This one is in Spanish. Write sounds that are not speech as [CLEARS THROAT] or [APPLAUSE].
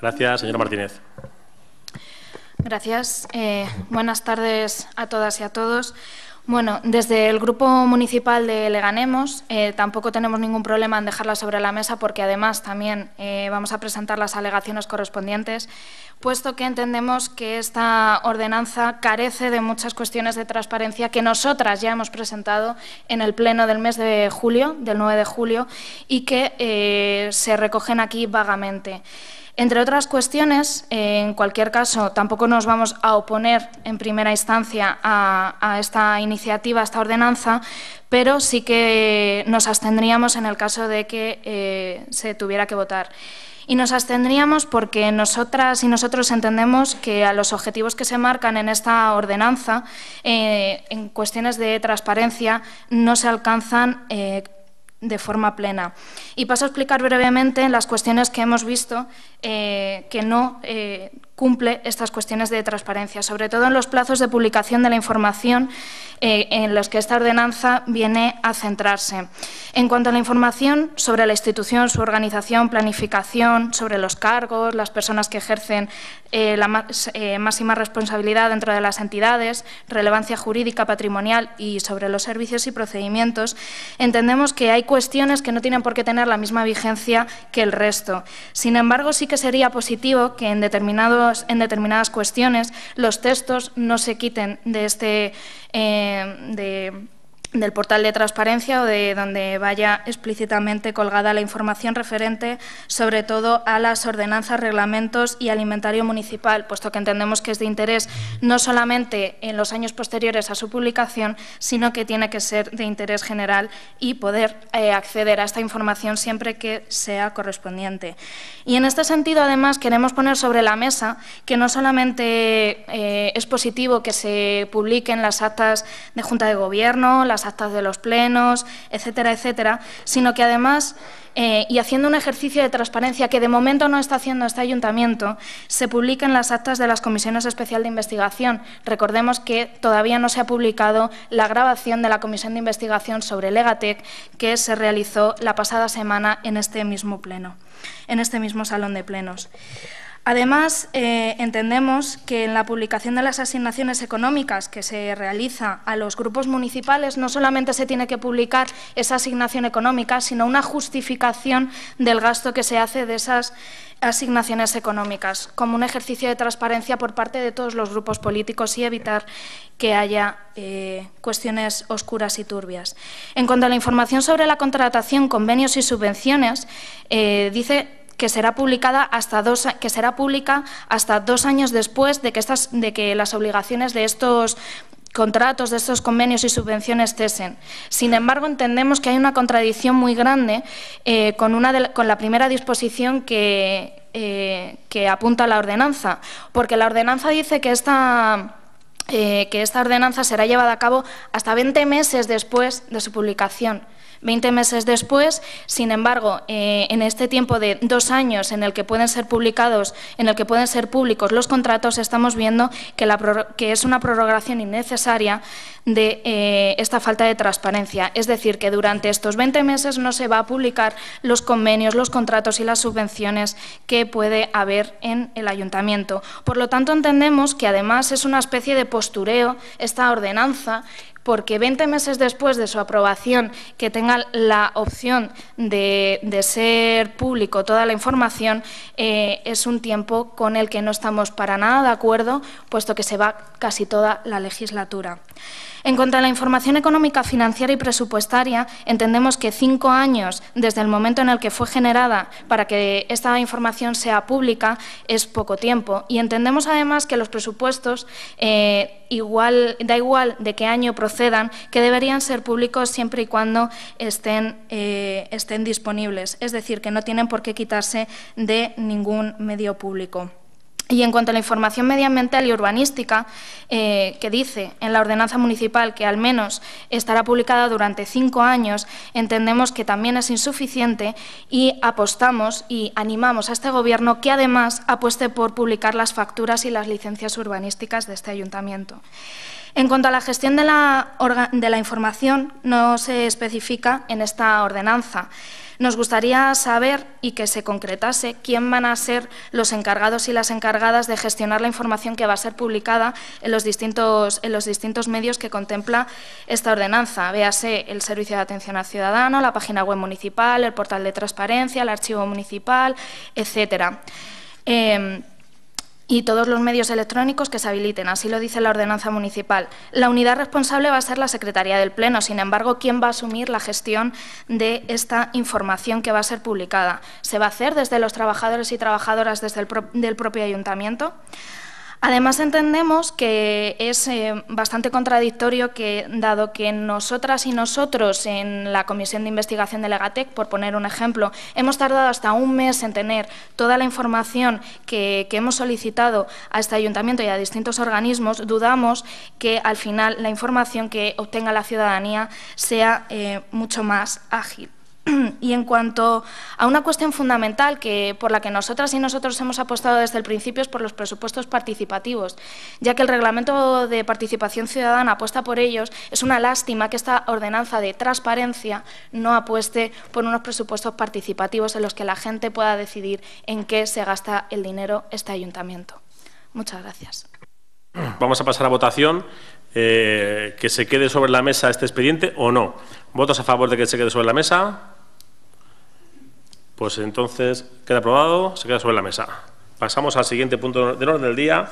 Gracias, señora Martínez. Gracias. Eh, buenas tardes a todas y a todos. Bueno, desde el Grupo Municipal de Leganemos eh, tampoco tenemos ningún problema en dejarla sobre la mesa porque además también eh, vamos a presentar las alegaciones correspondientes, puesto que entendemos que esta ordenanza carece de muchas cuestiones de transparencia que nosotras ya hemos presentado en el pleno del mes de julio, del 9 de julio, y que se recogen aquí vagamente. Entre otras cuestiones, en cualquier caso, tampoco nos vamos a oponer en primera instancia a, esta iniciativa, a esta ordenanza, pero sí que nos abstendríamos en el caso de que eh, se tuviera que votar. Y nos abstendríamos porque nosotras y nosotros entendemos que a los objetivos que se marcan en esta ordenanza, eh, en cuestiones de transparencia, no se alcanzan eh, de forma plena. Y paso a explicar brevemente las cuestiones que hemos visto eh, que no eh, cumple estas cuestiones de transparencia, sobre todo en los plazos de publicación de la información eh, en los que esta ordenanza viene a centrarse. En cuanto a la información sobre la institución, su organización, planificación, sobre los cargos, las personas que ejercen eh, la eh, máxima responsabilidad dentro de las entidades, relevancia jurídica, patrimonial y sobre los servicios y procedimientos, entendemos que hay cuestiones que no tienen por qué tener la misma vigencia que el resto. Sin embargo, sí que sería positivo que en, determinados, en determinadas cuestiones los textos no se quiten de este... Eh, de, del portal de transparencia o de donde vaya explícitamente colgada la información referente sobre todo a las ordenanzas, reglamentos y al inventario municipal, puesto que entendemos que es de interés no solamente en los años posteriores a su publicación, sino que tiene que ser de interés general y poder eh, acceder a esta información siempre que sea correspondiente. Y en este sentido, además, queremos poner sobre la mesa que no solamente eh, es positivo que se publiquen las actas de Junta de Gobierno, actas de los plenos, etcétera, etcétera, sino que además, eh, y haciendo un ejercicio de transparencia que de momento no está haciendo este ayuntamiento, se publican las actas de las comisiones especial de investigación. Recordemos que todavía no se ha publicado la grabación de la comisión de investigación sobre Legatec que se realizó la pasada semana en este mismo pleno, en este mismo salón de plenos. Además, eh, entendemos que en la publicación de las asignaciones económicas que se realiza a los grupos municipales no solamente se tiene que publicar esa asignación económica, sino una justificación del gasto que se hace de esas asignaciones económicas, como un ejercicio de transparencia por parte de todos los grupos políticos y evitar que haya eh, cuestiones oscuras y turbias. En cuanto a la información sobre la contratación, convenios y subvenciones, eh, dice que será publicada hasta dos, que será pública hasta dos años después de que, estas, de que las obligaciones de estos contratos de estos convenios y subvenciones cesen. Sin embargo, entendemos que hay una contradicción muy grande eh, con, una la, con la primera disposición que, eh, que apunta la ordenanza, porque la ordenanza dice que esta, eh, que esta ordenanza será llevada a cabo hasta 20 meses después de su publicación. Veinte meses después, sin embargo, eh, en este tiempo de dos años en el que pueden ser publicados, en el que pueden ser públicos los contratos, estamos viendo que, es una prorrogación innecesaria de eh, esta falta de transparencia. Es decir, que durante estos veinte meses no se va a publicar los convenios, los contratos y las subvenciones que puede haber en el ayuntamiento. Por lo tanto, entendemos que además es una especie de postureo esta ordenanza porque 20 meses después de su aprobación, que tenga la opción de, ser público toda la información, eh, es un tiempo con el que no estamos para nada de acuerdo, puesto que se va casi toda la legislatura. En cuanto a la información económica, financiera y presupuestaria, entendemos que cinco años desde el momento en el que fue generada para que esta información sea pública es poco tiempo. Y entendemos además que los presupuestos, eh, da igual de qué año procedan, que deberían ser públicos siempre y cuando estén eh, disponibles. Es decir, que no tienen por qué quitarse de ningún medio público. Y en cuanto a la información medioambiental y urbanística, eh, que dice en la ordenanza municipal que al menos estará publicada durante cinco años, entendemos que también es insuficiente y apostamos y animamos a este Gobierno que además apueste por publicar las facturas y las licencias urbanísticas de este ayuntamiento. En cuanto a la gestión de la información, no se especifica en esta ordenanza. Nos gustaría saber y que se concretase quién van a ser los encargados y las encargadas de gestionar la información que va a ser publicada en los distintos, medios que contempla esta ordenanza. Véase el Servicio de Atención al Ciudadano, la página web municipal, el portal de transparencia, el archivo municipal, etcétera. Em, y todos los medios electrónicos que se habiliten, así lo dice la ordenanza municipal. La unidad responsable va a ser la Secretaría del Pleno, sin embargo, ¿quién va a asumir la gestión de esta información que va a ser publicada? ¿Se va a hacer desde los trabajadores y trabajadoras desde el del propio ayuntamiento? Además, entendemos que es eh, bastante contradictorio que, dado que nosotras y nosotros en la Comisión de Investigación de Legatec, por poner un ejemplo, hemos tardado hasta un mes en tener toda la información que, hemos solicitado a este ayuntamiento y a distintos organismos, dudamos que al final la información que obtenga la ciudadanía sea eh, mucho más ágil. [CLEARS THROAT] Y en cuanto a una cuestión fundamental que, por la que nosotras y nosotros hemos apostado desde el principio es por los presupuestos participativos, ya que el Reglamento de Participación Ciudadana apuesta por ellos, es una lástima que esta ordenanza de transparencia no apueste por unos presupuestos participativos en los que la gente pueda decidir en qué se gasta el dinero este ayuntamiento. Muchas gracias. Vamos a pasar a votación. Eh, que se quede sobre la mesa este expediente o no. ¿Votos a favor de que se quede sobre la mesa? Pues entonces queda aprobado, se queda sobre la mesa. Pasamos al siguiente punto del orden del día.